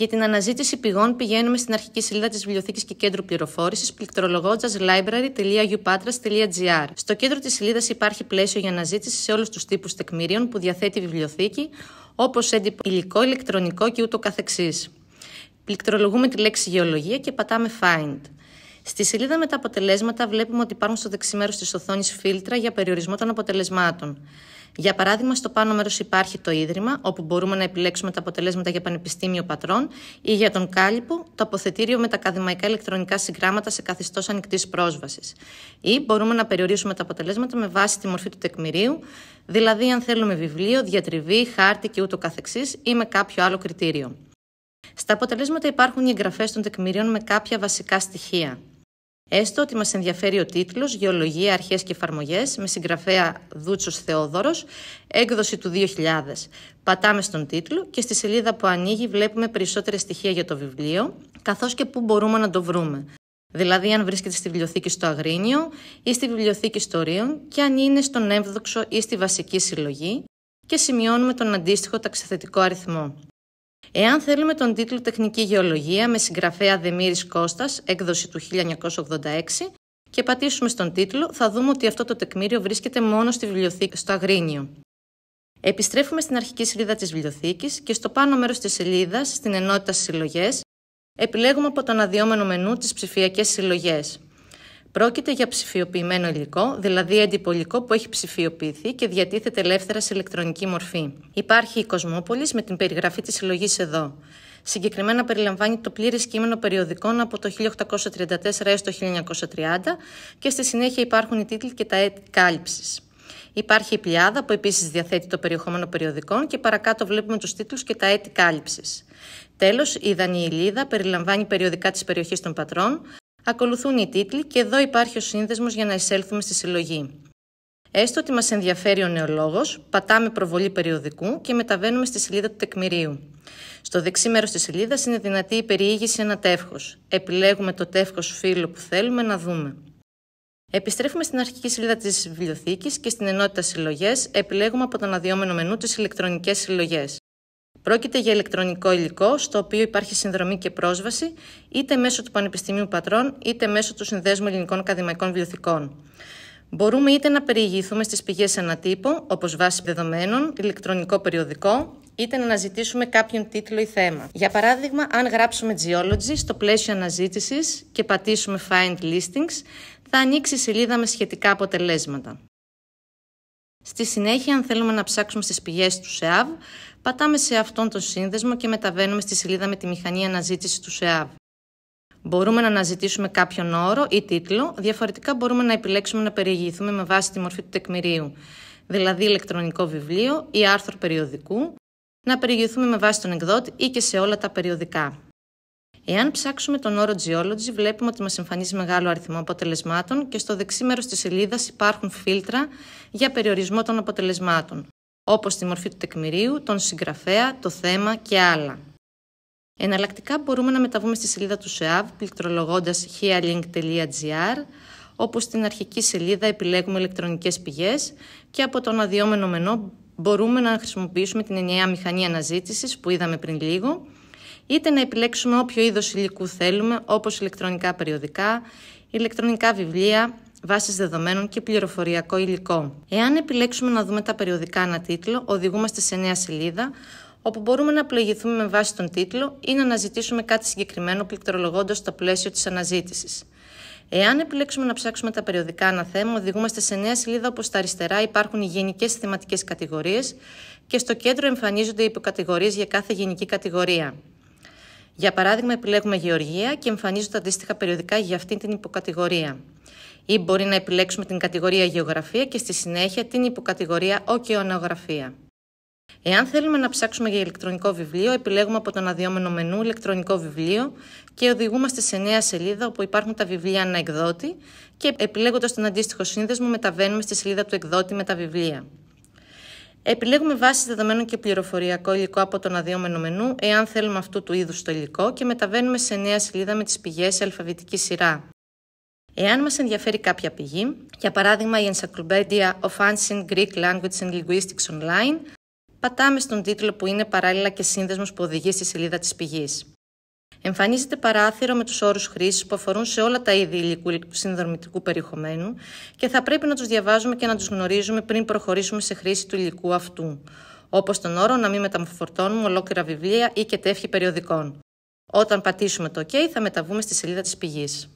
Για την αναζήτηση πηγών πηγαίνουμε στην αρχική σελίδα της βιβλιοθήκης και Κέντρου Πληροφόρησης πληκτρολογώντας library.upatras.gr. Στο κέντρο της σελίδας υπάρχει πλαίσιο για αναζήτηση σε όλους τους τύπους τεκμηρίων που διαθέτει η βιβλιοθήκη, όπως έντυπο υλικό, ηλεκτρονικό και ούτω Πληκτρολογούμε τη λέξη γεωλογία και πατάμε Find. Στη σελίδα με τα αποτελέσματα βλέπουμε ότι υπάρχουν στο δεξί μέρος της οθόνης φίλτρα για περιορισμό των αποτελεσμάτων. Για παράδειγμα, στο πάνω μέρος υπάρχει το ίδρυμα, όπου μπορούμε να επιλέξουμε τα αποτελέσματα για πανεπιστήμιο πατρών ή για τον κάλυπο, το αποθετήριο με τα ακαδημαϊκά ηλεκτρονικά συγγράμματα σε καθεστώ ανοιχτής πρόσβασης. Ή μπορούμε να περιορίσουμε τα αποτελέσματα με βάση τη μορφή του τεκμηρίου, δηλαδή αν θέλουμε βιβλίο, διατριβή, χάρτη και ούτω καθεξής, ή με κάποιο άλλο κριτήριο. Στα αποτελέσματα υπάρχουν οι εγγραφές των τεκμηρίων με κάποια βασικά στοιχεία. Έστω ότι μας ενδιαφέρει ο τίτλος Γεωλογία, Αρχές και Εφαρμογές με συγγραφέα Δούτσος Θεόδωρος», έκδοση του 2000. Πατάμε στον τίτλο και στη σελίδα που ανοίγει βλέπουμε περισσότερα στοιχεία για το βιβλίο, καθώς και πού μπορούμε να το βρούμε. Δηλαδή, αν βρίσκεται στη βιβλιοθήκη στο Αγρίνιο ή στη βιβλιοθήκη Ρίον και αν είναι στον Εύδοξο ή στη Βασική Συλλογή και σημειώνουμε τον αντίστοιχο ταξιθετικό αριθμό. Εάν θέλουμε τον τίτλο Τεχνική Γεωλογία με συγγραφέα Δεμήρης Κώστας, έκδοση του 1986, και πατήσουμε στον τίτλο, θα δούμε ότι αυτό το τεκμήριο βρίσκεται μόνο στη βιβλιοθήκη στο Αγρίνιο. Επιστρέφουμε στην αρχική σελίδα της βιβλιοθήκης και στο πάνω μέρος της σελίδας, στην ενότητα συλλογές, επιλέγουμε από το αναδυόμενο μενού τις ψηφιακές συλλογές. Πρόκειται για ψηφιοποιημένο υλικό, δηλαδή έντυπο υλικό που έχει ψηφιοποιηθεί και διατίθεται ελεύθερα σε ηλεκτρονική μορφή. Υπάρχει η Κοσμόπολης με την περιγραφή της συλλογής εδώ. Συγκεκριμένα περιλαμβάνει το πλήρες κείμενο περιοδικών από το 1834 έως το 1930 και στη συνέχεια υπάρχουν οι τίτλοι και τα έτη κάλυψη. Υπάρχει η Πλιάδα που επίσης διαθέτει το περιεχόμενο περιοδικών και παρακάτω βλέπουμε τους τίτλους και τα έτη κάλυψη. Τέλος, η Δανιηλίδα περιλαμβάνει περιοδικά της περιοχής των Πατρών, Ακολουθούν οι τίτλοι και εδώ υπάρχει ο σύνδεσμος για να εισέλθουμε στη συλλογή. Έστω ότι μας ενδιαφέρει ο νεολόγος, πατάμε προβολή περιοδικού και μεταβαίνουμε στη σελίδα του τεκμηρίου. Στο δεξί μέρος της σελίδας είναι δυνατή η περιήγηση ένα τεύχος. Επιλέγουμε το τεύχος φύλου που θέλουμε να δούμε. Επιστρέφουμε στην αρχική σελίδα της βιβλιοθήκης και στην ενότητα συλλογές επιλέγουμε από το αναδυόμενο μενού τις ηλεκτρονικές συλλογές. Πρόκειται για ηλεκτρονικό υλικό, στο οποίο υπάρχει συνδρομή και πρόσβαση, είτε μέσω του Πανεπιστημίου Πατρών, είτε μέσω του Συνδέσμου Ελληνικών Ακαδημαϊκών Βιβλιοθηκών. Μπορούμε είτε να περιηγηθούμε στις πηγές τύπο, όπως βάση δεδομένων, ηλεκτρονικό περιοδικό, είτε να αναζητήσουμε κάποιον τίτλο ή θέμα. Για παράδειγμα, αν γράψουμε Geology στο πλαίσιο αναζήτησης και πατήσουμε Find Listings, θα ανοίξει η σελίδα με σχετικά αποτελέσματα. Στη συνέχεια, αν θέλουμε να ψάξουμε στις πηγές του ΣΕΑΒ, πατάμε σε αυτόν τον σύνδεσμο και μεταβαίνουμε στη σελίδα με τη μηχανή αναζήτηση του ΣΕΑΒ. Μπορούμε να αναζητήσουμε κάποιον όρο ή τίτλο, διαφορετικά μπορούμε να επιλέξουμε να περιηγηθούμε με βάση τη μορφή του τεκμηρίου, δηλαδή ηλεκτρονικό βιβλίο ή άρθρο περιοδικού, να περιηγηθούμε με βάση τον εκδότη ή και σε όλα τα περιοδικά. Εάν ψάξουμε τον όρο Geology, βλέπουμε ότι μας εμφανίζει μεγάλο αριθμό αποτελεσμάτων και στο δεξί μέρος της σελίδας υπάρχουν φίλτρα για περιορισμό των αποτελεσμάτων, όπως τη μορφή του τεκμηρίου, τον συγγραφέα, το θέμα και άλλα. Εναλλακτικά μπορούμε να μεταβούμε στη σελίδα του ΣΕΑΒ πληκτρολογώντας healink.gr όπου στην αρχική σελίδα επιλέγουμε ηλεκτρονικές πηγές και από τον αδειόμενο μενό μπορούμε να χρησιμοποιήσουμε την ενιαία μηχανή αναζήτησης που είδαμε πριν λίγο είτε να επιλέξουμε όποιο είδος υλικού θέλουμε, όπως ηλεκτρονικά περιοδικά, ηλεκτρονικά βιβλία, βάσεις δεδομένων και πληροφοριακό υλικό. Εάν επιλέξουμε να δούμε τα περιοδικά ανά τίτλο, οδηγούμαστε σε νέα σελίδα, όπου μπορούμε να πλοηγηθούμε με βάση τον τίτλο ή να αναζητήσουμε κάτι συγκεκριμένο πληκτρολογώντας το πλαίσιο της αναζήτησης. Εάν επιλέξουμε να ψάξουμε τα περιοδικά ανά θέμα, οδηγούμαστε σε νέα σελίδα όπου στα αριστερά υπάρχουν οι γενικές θεματικές κατηγορίες και στο κέντρο εμφανίζονται οι υποκατηγορίες για κάθε γενική κατηγορία. Για παράδειγμα, επιλέγουμε γεωργία και εμφανίζονται αντίστοιχα περιοδικά για αυτήν την υποκατηγορία. Ή μπορεί να επιλέξουμε την κατηγορία γεωγραφία και στη συνέχεια την υποκατηγορία ωκεανογραφία. Εάν θέλουμε να ψάξουμε για ηλεκτρονικό βιβλίο, επιλέγουμε από τον αδειόμενο μενού ηλεκτρονικό βιβλίο και οδηγούμαστε σε νέα σελίδα όπου υπάρχουν τα βιβλία ανά εκδότη και επιλέγοντας τον αντίστοιχο σύνδεσμο μεταβαίνουμε στη σελίδα του εκδότη με τα βιβλία. Επιλέγουμε βάση δεδομένων και πληροφοριακό υλικό από τον αδειόμενο μενού, εάν θέλουμε αυτού του είδους το υλικό, και μεταβαίνουμε σε νέα σελίδα με τις πηγές σε αλφαβητική σειρά. Εάν μας ενδιαφέρει κάποια πηγή, για παράδειγμα η Encyclopedia of Ancient Greek Language and Linguistics Online, πατάμε στον τίτλο που είναι παράλληλα και σύνδεσμος που οδηγεί στη σελίδα της πηγής. Εμφανίζεται παράθυρο με τους όρους χρήσης που αφορούν σε όλα τα είδη υλικού συνδρομητικού περιεχομένου και θα πρέπει να τους διαβάζουμε και να τους γνωρίζουμε πριν προχωρήσουμε σε χρήση του υλικού αυτού. Όπως τον όρο να μην μεταφορτώνουμε ολόκληρα βιβλία ή και περιοδικών. Όταν πατήσουμε το OK, θα μεταβούμε στη σελίδα της πηγής.